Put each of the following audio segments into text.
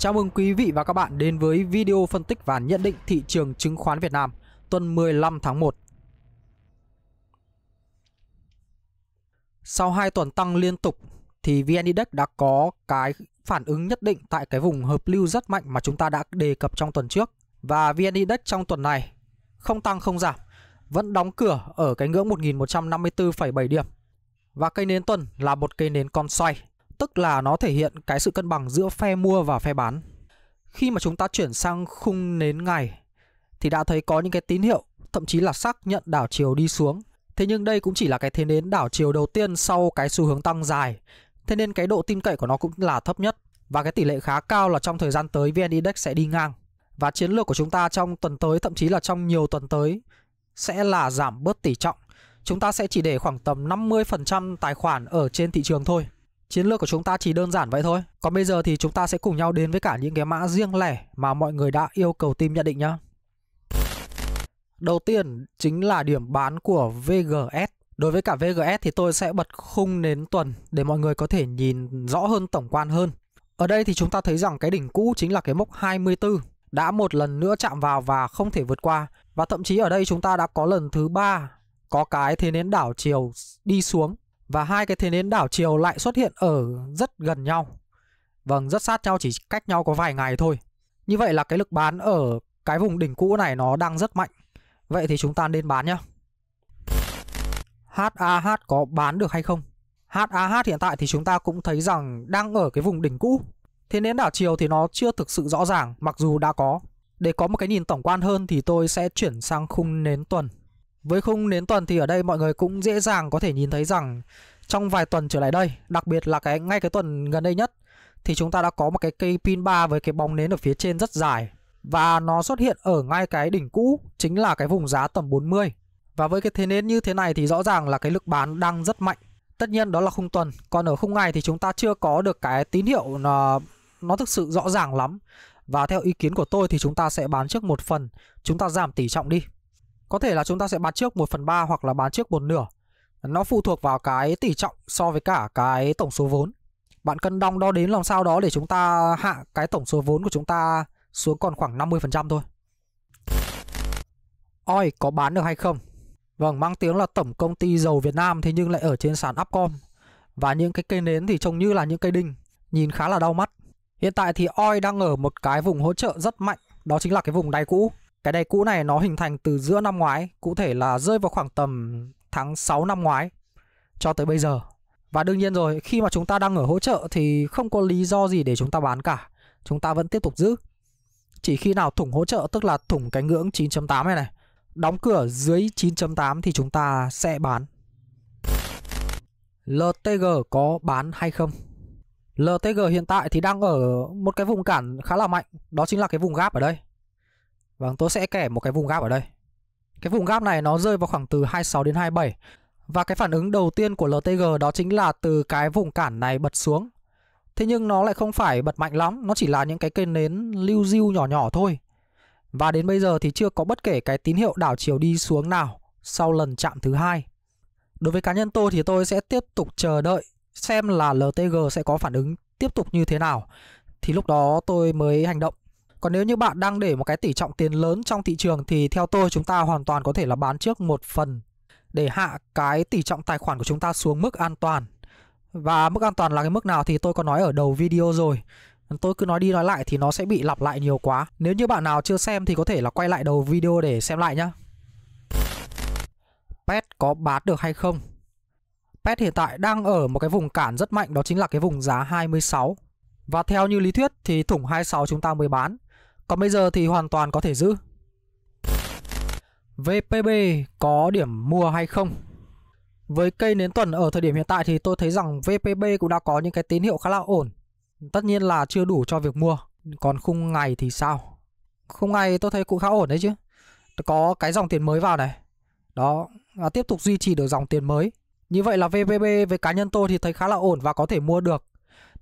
Chào mừng quý vị và các bạn đến với video phân tích và nhận định thị trường chứng khoán Việt Nam tuần 15 tháng 1. Sau 2 tuần tăng liên tục thì VN Index đã có cái phản ứng nhất định tại cái vùng hợp lưu rất mạnh mà chúng ta đã đề cập trong tuần trước. Và VN Index trong tuần này không tăng không giảm, vẫn đóng cửa ở cái ngưỡng 1.154,7 điểm. Và cây nến tuần là một cây nến con xoay tức là nó thể hiện cái sự cân bằng giữa phe mua và phe bán. Khi mà chúng ta chuyển sang khung nến ngày thì đã thấy có những cái tín hiệu, thậm chí là xác nhận đảo chiều đi xuống. Thế nhưng đây cũng chỉ là cái thế nến đảo chiều đầu tiên sau cái xu hướng tăng dài. Thế nên cái độ tin cậy của nó cũng là thấp nhất và cái tỷ lệ khá cao là trong thời gian tới VN Index sẽ đi ngang. Và chiến lược của chúng ta trong tuần tới thậm chí là trong nhiều tuần tới sẽ là giảm bớt tỷ trọng. Chúng ta sẽ chỉ để khoảng tầm 50% tài khoản ở trên thị trường thôi. Chiến lược của chúng ta chỉ đơn giản vậy thôi. Còn bây giờ thì chúng ta sẽ cùng nhau đến với cả những cái mã riêng lẻ mà mọi người đã yêu cầu team nhận định nhá. Đầu tiên chính là điểm bán của VGS. Đối với cả VGS thì tôi sẽ bật khung nến tuần để mọi người có thể nhìn rõ hơn tổng quan hơn. Ở đây thì chúng ta thấy rằng cái đỉnh cũ chính là cái mốc 24 đã một lần nữa chạm vào và không thể vượt qua. Và thậm chí ở đây chúng ta đã có lần thứ ba có cái thế nến đảo chiều đi xuống và hai cái thế nến đảo chiều lại xuất hiện ở rất gần nhau. Vâng, rất sát nhau chỉ cách nhau có vài ngày thôi. Như vậy là cái lực bán ở cái vùng đỉnh cũ này nó đang rất mạnh. Vậy thì chúng ta nên bán nhá. HAH có bán được hay không? HAH hiện tại thì chúng ta cũng thấy rằng đang ở cái vùng đỉnh cũ. Thế nến đảo chiều thì nó chưa thực sự rõ ràng mặc dù đã có. Để có một cái nhìn tổng quan hơn thì tôi sẽ chuyển sang khung nến tuần. Với khung nến tuần thì ở đây mọi người cũng dễ dàng có thể nhìn thấy rằng trong vài tuần trở lại đây, đặc biệt là cái ngay cái tuần gần đây nhất thì chúng ta đã có một cái cây pin 3 với cái bóng nến ở phía trên rất dài và nó xuất hiện ở ngay cái đỉnh cũ chính là cái vùng giá tầm 40. Và với cái thế nến như thế này thì rõ ràng là cái lực bán đang rất mạnh. Tất nhiên đó là khung tuần, còn ở khung ngày thì chúng ta chưa có được cái tín hiệu nó nó thực sự rõ ràng lắm. Và theo ý kiến của tôi thì chúng ta sẽ bán trước một phần, chúng ta giảm tỷ trọng đi. Có thể là chúng ta sẽ bán trước 1 phần 3 hoặc là bán trước một nửa. Nó phụ thuộc vào cái tỷ trọng so với cả cái tổng số vốn. Bạn cân đong đo đến làm sao đó để chúng ta hạ cái tổng số vốn của chúng ta xuống còn khoảng 50% thôi. Oi có bán được hay không? Vâng, mang tiếng là tổng công ty dầu Việt Nam thế nhưng lại ở trên sàn Upcom. Và những cái cây nến thì trông như là những cây đinh, nhìn khá là đau mắt. Hiện tại thì Oi đang ở một cái vùng hỗ trợ rất mạnh, đó chính là cái vùng đáy cũ. Cái đáy cũ này nó hình thành từ giữa năm ngoái, cụ thể là rơi vào khoảng tầm tháng 6 năm ngoái cho tới bây giờ. Và đương nhiên rồi, khi mà chúng ta đang ở hỗ trợ thì không có lý do gì để chúng ta bán cả. Chúng ta vẫn tiếp tục giữ. Chỉ khi nào thủng hỗ trợ tức là thủng cái ngưỡng 9.8 này này, đóng cửa dưới 9.8 thì chúng ta sẽ bán. LTG có bán hay không? LTG hiện tại thì đang ở một cái vùng cản khá là mạnh, đó chính là cái vùng gap ở đây. Vâng, tôi sẽ kể một cái vùng gap ở đây. Cái vùng gap này nó rơi vào khoảng từ 26 đến 27. Và cái phản ứng đầu tiên của LTG đó chính là từ cái vùng cản này bật xuống. Thế nhưng nó lại không phải bật mạnh lắm, nó chỉ là những cái cây nến lưu diêu nhỏ nhỏ thôi. Và đến bây giờ thì chưa có bất kể cái tín hiệu đảo chiều đi xuống nào sau lần chạm thứ hai. Đối với cá nhân tôi thì tôi sẽ tiếp tục chờ đợi xem là LTG sẽ có phản ứng tiếp tục như thế nào thì lúc đó tôi mới hành động. Còn nếu như bạn đang để một cái tỷ trọng tiền lớn trong thị trường thì theo tôi chúng ta hoàn toàn có thể là bán trước một phần để hạ cái tỷ trọng tài khoản của chúng ta xuống mức an toàn. Và mức an toàn là cái mức nào thì tôi có nói ở đầu video rồi. Tôi cứ nói đi nói lại thì nó sẽ bị lặp lại nhiều quá. Nếu như bạn nào chưa xem thì có thể là quay lại đầu video để xem lại nhá. Pet có bán được hay không? Pet hiện tại đang ở một cái vùng cản rất mạnh đó chính là cái vùng giá 26. Và theo như lý thuyết thì thủng 26 chúng ta mới bán. Còn bây giờ thì hoàn toàn có thể giữ. VPB có điểm mua hay không? Với cây nến tuần ở thời điểm hiện tại thì tôi thấy rằng VPB cũng đã có những cái tín hiệu khá là ổn. Tất nhiên là chưa đủ cho việc mua. Còn khung ngày thì sao? Khung ngày tôi thấy cũng khá ổn đấy chứ. Có cái dòng tiền mới vào này. Đó, à, tiếp tục duy trì được dòng tiền mới. Như vậy là VPB với cá nhân tôi thì thấy khá là ổn và có thể mua được.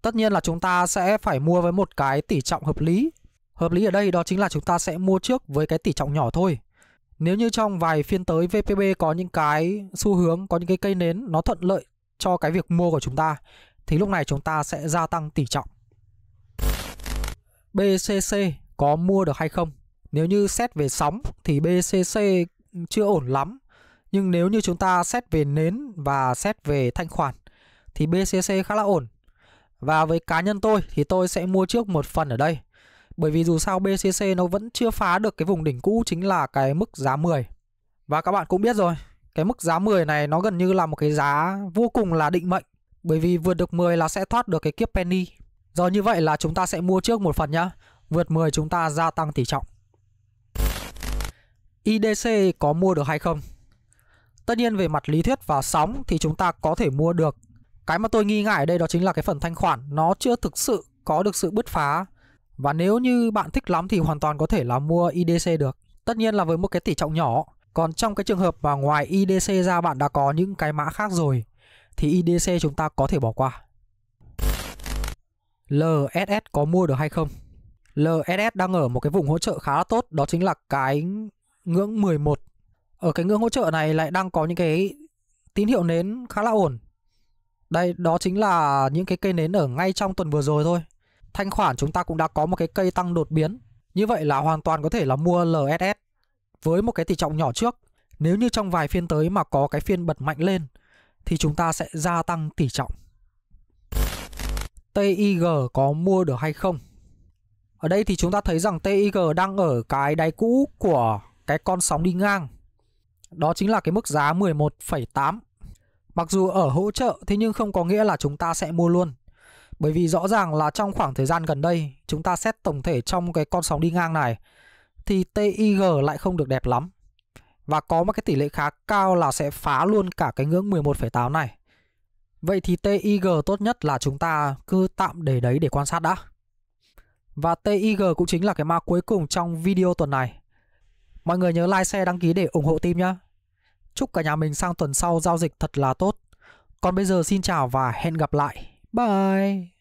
Tất nhiên là chúng ta sẽ phải mua với một cái tỷ trọng hợp lý. Hợp lý ở đây đó chính là chúng ta sẽ mua trước với cái tỷ trọng nhỏ thôi. Nếu như trong vài phiên tới VPB có những cái xu hướng, có những cái cây nến nó thuận lợi cho cái việc mua của chúng ta thì lúc này chúng ta sẽ gia tăng tỷ trọng. BCC có mua được hay không? Nếu như xét về sóng thì BCC chưa ổn lắm. Nhưng nếu như chúng ta xét về nến và xét về thanh khoản thì BCC khá là ổn. Và với cá nhân tôi thì tôi sẽ mua trước một phần ở đây. Bởi vì dù sao BCC nó vẫn chưa phá được cái vùng đỉnh cũ chính là cái mức giá 10. Và các bạn cũng biết rồi, cái mức giá 10 này nó gần như là một cái giá vô cùng là định mệnh. Bởi vì vượt được 10 là sẽ thoát được cái kiếp penny. Do như vậy là chúng ta sẽ mua trước một phần nhá. Vượt 10 chúng ta gia tăng tỷ trọng. IDC có mua được hay không? Tất nhiên về mặt lý thuyết và sóng thì chúng ta có thể mua được. Cái mà tôi nghi ngại ở đây đó chính là cái phần thanh khoản nó chưa thực sự có được sự bứt phá và nếu như bạn thích lắm thì hoàn toàn có thể là mua IDC được. Tất nhiên là với một cái tỷ trọng nhỏ. Còn trong cái trường hợp mà ngoài IDC ra bạn đã có những cái mã khác rồi thì IDC chúng ta có thể bỏ qua. LSS có mua được hay không? LSS đang ở một cái vùng hỗ trợ khá là tốt, đó chính là cái ngưỡng 11. Ở cái ngưỡng hỗ trợ này lại đang có những cái tín hiệu nến khá là ổn. Đây, đó chính là những cái cây nến ở ngay trong tuần vừa rồi thôi thanh khoản chúng ta cũng đã có một cái cây tăng đột biến. Như vậy là hoàn toàn có thể là mua LSS với một cái tỷ trọng nhỏ trước. Nếu như trong vài phiên tới mà có cái phiên bật mạnh lên thì chúng ta sẽ gia tăng tỷ trọng. TIG có mua được hay không? Ở đây thì chúng ta thấy rằng TIG đang ở cái đáy cũ của cái con sóng đi ngang. Đó chính là cái mức giá 11,8. Mặc dù ở hỗ trợ thế nhưng không có nghĩa là chúng ta sẽ mua luôn. Bởi vì rõ ràng là trong khoảng thời gian gần đây chúng ta xét tổng thể trong cái con sóng đi ngang này thì TIG lại không được đẹp lắm. Và có một cái tỷ lệ khá cao là sẽ phá luôn cả cái ngưỡng 11,8 này. Vậy thì TIG tốt nhất là chúng ta cứ tạm để đấy để quan sát đã. Và TIG cũng chính là cái ma cuối cùng trong video tuần này. Mọi người nhớ like, share, đăng ký để ủng hộ team nhé. Chúc cả nhà mình sang tuần sau giao dịch thật là tốt. Còn bây giờ xin chào và hẹn gặp lại. Bye.